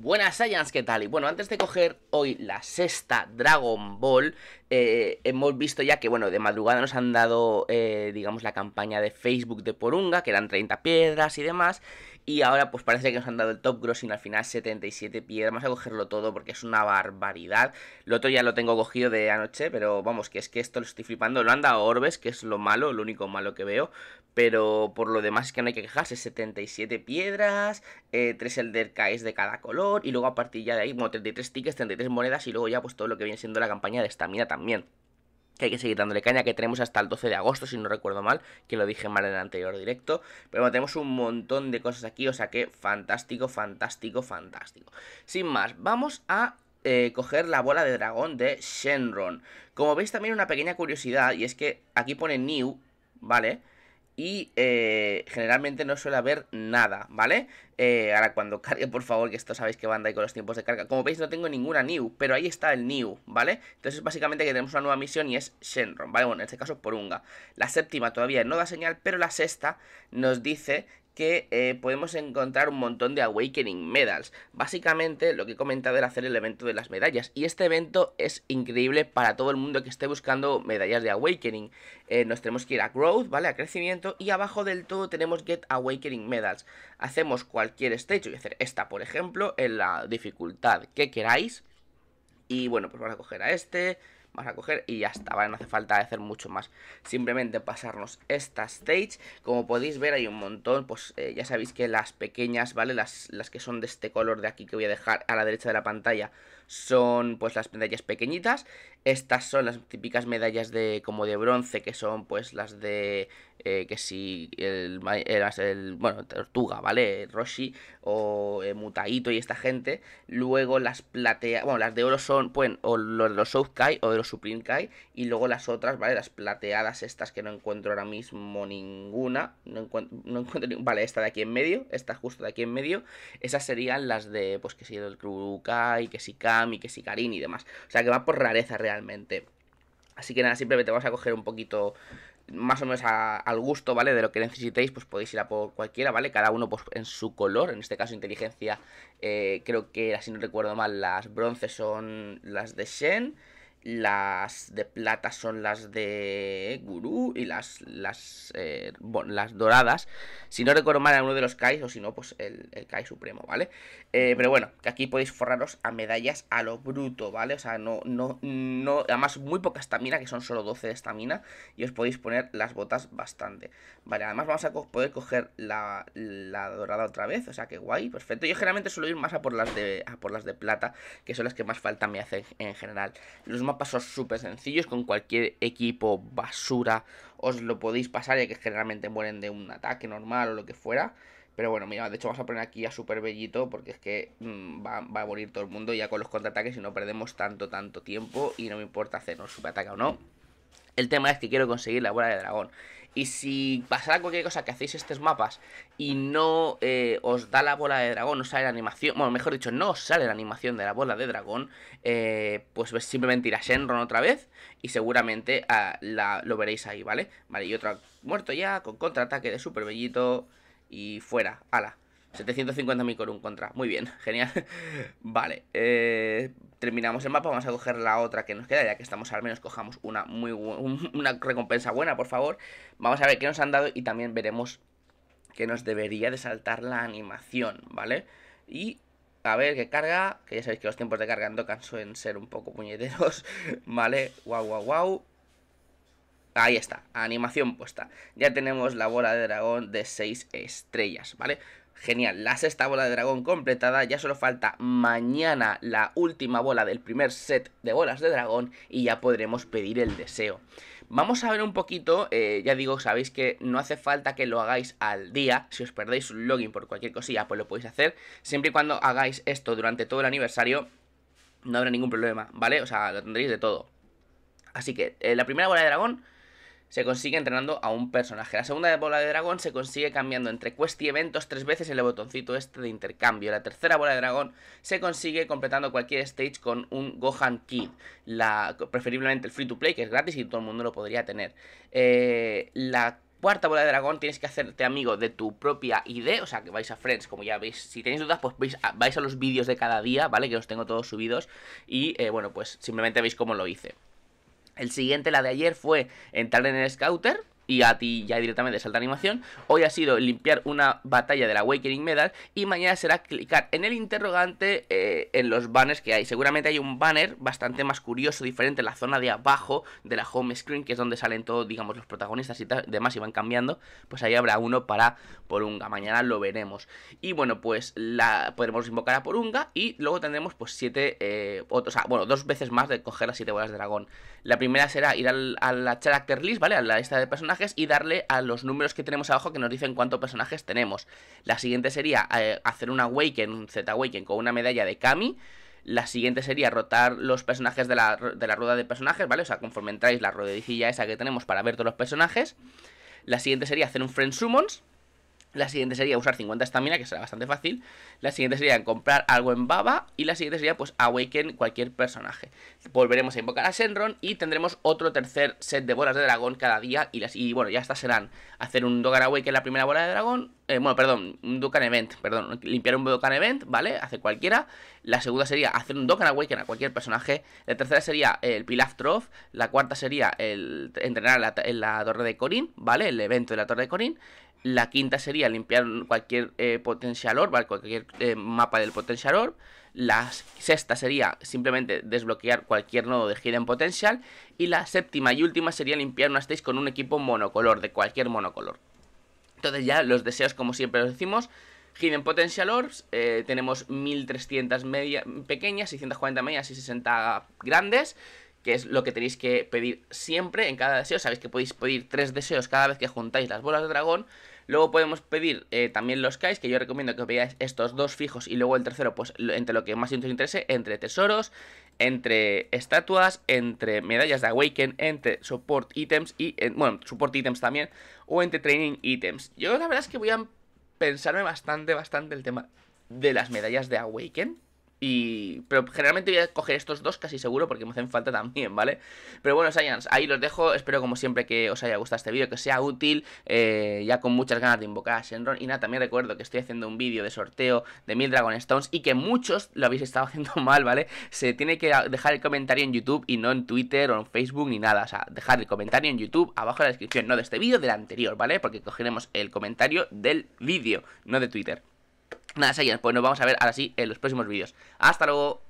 Buenas Saiyans, ¿qué tal? Y bueno, antes de coger hoy la sexta Dragon Ball, eh, hemos visto ya que, bueno, de madrugada nos han dado, eh, digamos, la campaña de Facebook de Porunga, que eran 30 piedras y demás, y ahora pues parece que nos han dado el top grossing al final 77 piedras. Vamos a cogerlo todo porque es una barbaridad. Lo otro ya lo tengo cogido de anoche, pero vamos, que es que esto lo estoy flipando. Lo han dado orbes, que es lo malo, lo único malo que veo. Pero por lo demás es que no hay que quejarse. 77 piedras, 3 eh, Elder de cada color. Y luego a partir ya de ahí, como 33 tickets, 33 monedas y luego ya pues todo lo que viene siendo la campaña de estamina también que hay que seguir dándole caña, que tenemos hasta el 12 de agosto, si no recuerdo mal, que lo dije mal en el anterior directo. Pero bueno, tenemos un montón de cosas aquí, o sea que fantástico, fantástico, fantástico. Sin más, vamos a eh, coger la bola de dragón de Shenron. Como veis también una pequeña curiosidad, y es que aquí pone New, ¿vale? vale y eh, generalmente no suele haber nada, ¿vale? Eh, ahora cuando cargue, por favor, que esto sabéis que van ahí con los tiempos de carga. Como veis, no tengo ninguna new, pero ahí está el new, ¿vale? Entonces, básicamente que tenemos una nueva misión y es Shenron, ¿vale? Bueno, en este caso por Unga. La séptima todavía no da señal, pero la sexta nos dice que eh, podemos encontrar un montón de Awakening Medals. Básicamente lo que he comentado era hacer el evento de las medallas. Y este evento es increíble para todo el mundo que esté buscando medallas de Awakening. Eh, nos tenemos que ir a Growth, ¿vale? A crecimiento. Y abajo del todo tenemos Get Awakening Medals. Hacemos cualquier stage. Voy a hacer esta, por ejemplo, en la dificultad que queráis. Y bueno, pues vamos a coger a este. Vamos a coger y ya está, ¿vale? No hace falta hacer mucho más. Simplemente pasarnos esta stage. Como podéis ver hay un montón, pues eh, ya sabéis que las pequeñas, ¿vale? Las, las que son de este color de aquí que voy a dejar a la derecha de la pantalla son pues las medallas pequeñitas. Estas son las típicas medallas de como de bronce que son pues las de... Eh, que si eh, el, bueno tortuga vale Roshi o Mutaito y esta gente luego las plateas, bueno las de oro son pues o los de South o de los los Supreme Y luego las otras, ¿vale? Las plateadas estas que no encuentro ahora mismo ninguna. No encuentro, Vale, esta de aquí en medio. Esta justo de aquí en medio. Esas serían las de, pues que si el Y que si y que si Karin y demás. O sea que va por rareza realmente. Así que nada, simplemente vamos a coger un poquito más o menos al gusto, ¿vale? De lo que necesitéis, pues podéis ir a por cualquiera, ¿vale? Cada uno pues, en su color, en este caso inteligencia, eh, creo que, así no recuerdo mal, las bronces son las de Shen, las de plata son las de Guru y las, las, eh, las doradas. Si no recuerdo mal, a uno de los Kais o si no, pues el, el Kai Supremo, ¿vale? Eh, pero bueno, que aquí podéis forraros a medallas a lo bruto, ¿vale? O sea, no, no, no, además muy poca estamina, que son solo 12 de estamina, y os podéis poner las botas bastante. Vale, además vamos a poder coger la, dorada otra vez, o sea, que guay, perfecto. Yo generalmente suelo ir más a por las de, por las de plata, que son las que más falta me hacen en general. Los pasos súper sencillos con cualquier equipo basura. Os lo podéis pasar ya que generalmente mueren de un ataque normal o lo que fuera. Pero bueno, mira, de hecho vamos a poner aquí a Super Bellito porque es que mm, va, a morir todo el mundo ya con los contraataques y no perdemos tanto, tanto tiempo y no me importa hacernos superataque o no. El tema es que quiero conseguir la bola de dragón. Y si pasará cualquier cosa que hacéis estos mapas y no eh, os da la bola de dragón, no sale la animación, bueno, mejor dicho, no os sale la animación de la bola de dragón, eh, pues simplemente ir a Shenron otra vez y seguramente ah, lo veréis ahí, ¿vale? Vale, y otro muerto ya con contraataque de super bellito y fuera, ala. 750.000 con un contra. Muy bien, genial. Vale, eh, terminamos el mapa. Vamos a coger la otra que nos queda, ya que estamos al menos cojamos una, muy una recompensa buena, por favor. Vamos a ver qué nos han dado y también veremos que nos debería de saltar la animación, ¿vale? Y a ver qué carga, que ya sabéis que los tiempos de carga en suelen ser un poco puñeteros, ¿vale? Guau, guau, guau. Ahí está, animación puesta. Ya tenemos la bola de dragón de 6 estrellas, ¿vale? Genial, la sexta bola de dragón completada, ya solo falta mañana la última bola del primer set de bolas de dragón y ya podremos pedir el deseo. Vamos a ver un poquito, eh, ya digo, sabéis que no hace falta que lo hagáis al día, si os perdéis un login por cualquier cosilla, pues lo podéis hacer, siempre y cuando hagáis esto durante todo el aniversario, no habrá ningún problema, ¿vale? O sea, lo tendréis de todo. Así que eh, la primera bola de dragón se consigue entrenando a un personaje. La segunda bola de dragón se consigue cambiando entre quest y eventos tres veces en el botoncito este de intercambio. La tercera bola de dragón se consigue completando cualquier stage con un Gohan Kid, la, preferiblemente el free to play que es gratis y todo el mundo lo podría tener. Eh, la cuarta bola de dragón tienes que hacerte amigo de tu propia ID, o sea que vais a Friends, como ya veis, si tenéis dudas, pues vais a, los vídeos de cada día, ¿vale? Que los tengo todos subidos y eh, bueno, pues simplemente veis cómo lo hice. El siguiente, la de ayer, fue entrar en el Scouter, y a ti ya directamente salta animación. Hoy ha sido limpiar una batalla de la Awakening Medal y mañana será clicar en el interrogante eh, en los banners que hay. Seguramente hay un banner bastante más curioso, diferente en la zona de abajo de la home screen, que es donde salen todos, digamos, los protagonistas y demás y van cambiando. Pues ahí habrá uno para Porunga. Mañana lo veremos. Y bueno, pues la podremos invocar a Porunga y luego tendremos pues siete, eh, bueno, dos veces más de coger las siete bolas de dragón. La primera será ir al, a la character list, ¿vale? A la lista de personajes y darle a los números que tenemos abajo que nos dicen cuántos personajes tenemos. La siguiente sería eh, hacer un Awaken, un Z-Awaken con una medalla de Kami. La siguiente sería rotar los personajes de la, de la rueda de personajes, ¿vale? O sea, conforme entráis la ruedecilla esa que tenemos para ver todos los personajes. La siguiente sería hacer un Friend Summons, la siguiente sería usar 50 estamina, que será bastante fácil. La siguiente sería comprar algo en Baba. Y la siguiente sería, pues, Awaken cualquier personaje. Volveremos a invocar a sendron y tendremos otro tercer set de bolas de dragón cada día. Y, las, y bueno, ya estas serán hacer un Dogan Awaken la primera bola de dragón. Eh, bueno, perdón, un Dokkan Event, perdón, limpiar un Dokkan Event, ¿vale? Hacer cualquiera. La segunda sería hacer un Dokkan Awaken a cualquier personaje. La tercera sería el Pilaf troph La cuarta sería el entrenar la, Torre de Corín, ¿vale? El evento de la Torre de Corín. La quinta sería limpiar cualquier eh, potencial orb, cualquier eh, mapa del potencial orb. La sexta sería simplemente desbloquear cualquier nodo de Hidden Potential. Y la séptima y última sería limpiar una stage con un equipo monocolor, de cualquier monocolor. Entonces ya los deseos, como siempre los decimos, Hidden Potential Orbs, eh, tenemos 1300 pequeñas, 640 medias y 60 grandes, que es lo que tenéis que pedir siempre en cada deseo. Sabéis que podéis pedir tres deseos cada vez que juntáis las bolas de dragón, Luego podemos pedir eh, también los Kais, que yo recomiendo que os veáis estos dos fijos y luego el tercero, pues entre lo que más os interese, entre tesoros, entre estatuas, entre medallas de Awaken, entre support items, y, eh, bueno, support items también, o entre training items. Yo la verdad es que voy a pensarme bastante, bastante el tema de las medallas de Awaken. Y, pero generalmente voy a coger estos dos casi seguro porque me hacen falta también, ¿vale? Pero bueno, Science, ahí los dejo. Espero como siempre que os haya gustado este vídeo, que sea útil. Eh, ya con muchas ganas de invocar a Shenron. Y nada, también recuerdo que estoy haciendo un vídeo de sorteo de 1000 Dragon Stones y que muchos lo habéis estado haciendo mal, ¿vale? Se tiene que dejar el comentario en YouTube y no en Twitter o en Facebook ni nada. O sea, dejar el comentario en YouTube abajo en la descripción, no de este vídeo, del anterior, ¿vale? Porque cogeremos el comentario del vídeo, no de Twitter. Nada, señores, pues nos vamos a ver ahora sí en los próximos vídeos. ¡Hasta luego!